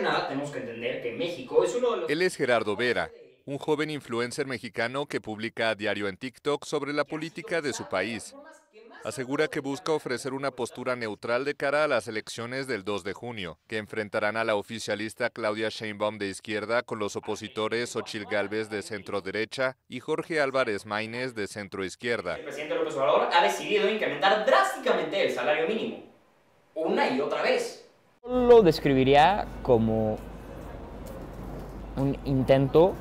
nada, tenemos que entender que México es uno Él es Gerardo Vera, un joven influencer mexicano que publica a diario en TikTok sobre la política de su país. Asegura que busca ofrecer una postura neutral de cara a las elecciones del 2 de junio, que enfrentarán a la oficialista Claudia Sheinbaum de izquierda con los opositores Ochil Gálvez de centro derecha y Jorge Álvarez Maínez de centro izquierda. El presidente López Obrador ha decidido incrementar drásticamente el salario mínimo, una y otra vez. Lo describiría como un intento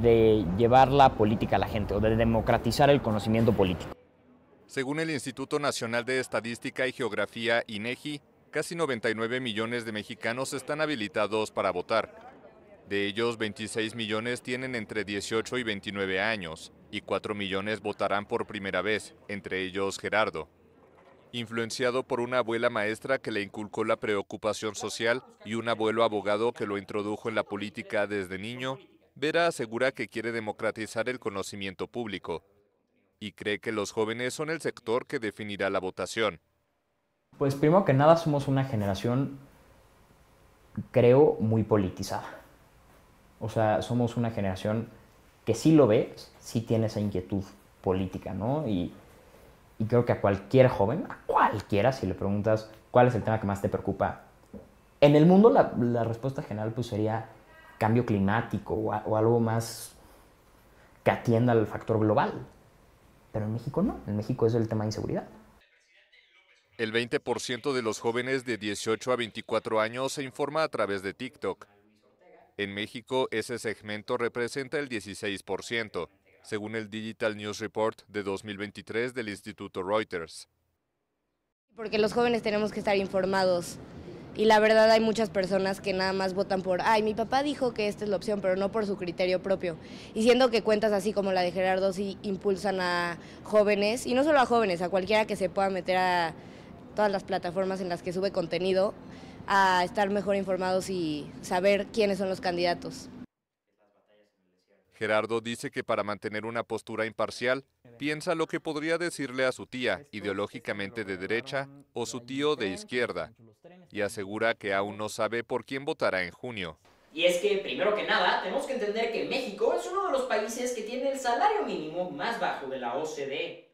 de llevar la política a la gente o de democratizar el conocimiento político. Según el Instituto Nacional de Estadística y Geografía, INEGI, casi 99 millones de mexicanos están habilitados para votar. De ellos, 26 millones tienen entre 18 y 29 años y 4 millones votarán por primera vez, entre ellos Gerardo influenciado por una abuela maestra que le inculcó la preocupación social y un abuelo abogado que lo introdujo en la política desde niño, Vera asegura que quiere democratizar el conocimiento público y cree que los jóvenes son el sector que definirá la votación. Pues primero que nada somos una generación, creo, muy politizada. O sea, somos una generación que sí lo ve, sí tiene esa inquietud política, ¿no? Y, y creo que a cualquier joven, a cualquiera, si le preguntas cuál es el tema que más te preocupa, en el mundo la, la respuesta general pues sería cambio climático o, o algo más que atienda al factor global. Pero en México no, en México es el tema de inseguridad. El 20% de los jóvenes de 18 a 24 años se informa a través de TikTok. En México ese segmento representa el 16% según el Digital News Report de 2023 del Instituto Reuters. Porque los jóvenes tenemos que estar informados y la verdad hay muchas personas que nada más votan por, ay, mi papá dijo que esta es la opción, pero no por su criterio propio. Y siendo que cuentas así como la de Gerardo sí impulsan a jóvenes, y no solo a jóvenes, a cualquiera que se pueda meter a todas las plataformas en las que sube contenido, a estar mejor informados y saber quiénes son los candidatos. Gerardo dice que para mantener una postura imparcial, piensa lo que podría decirle a su tía, ideológicamente de derecha, o su tío de izquierda, y asegura que aún no sabe por quién votará en junio. Y es que, primero que nada, tenemos que entender que México es uno de los países que tiene el salario mínimo más bajo de la OCDE.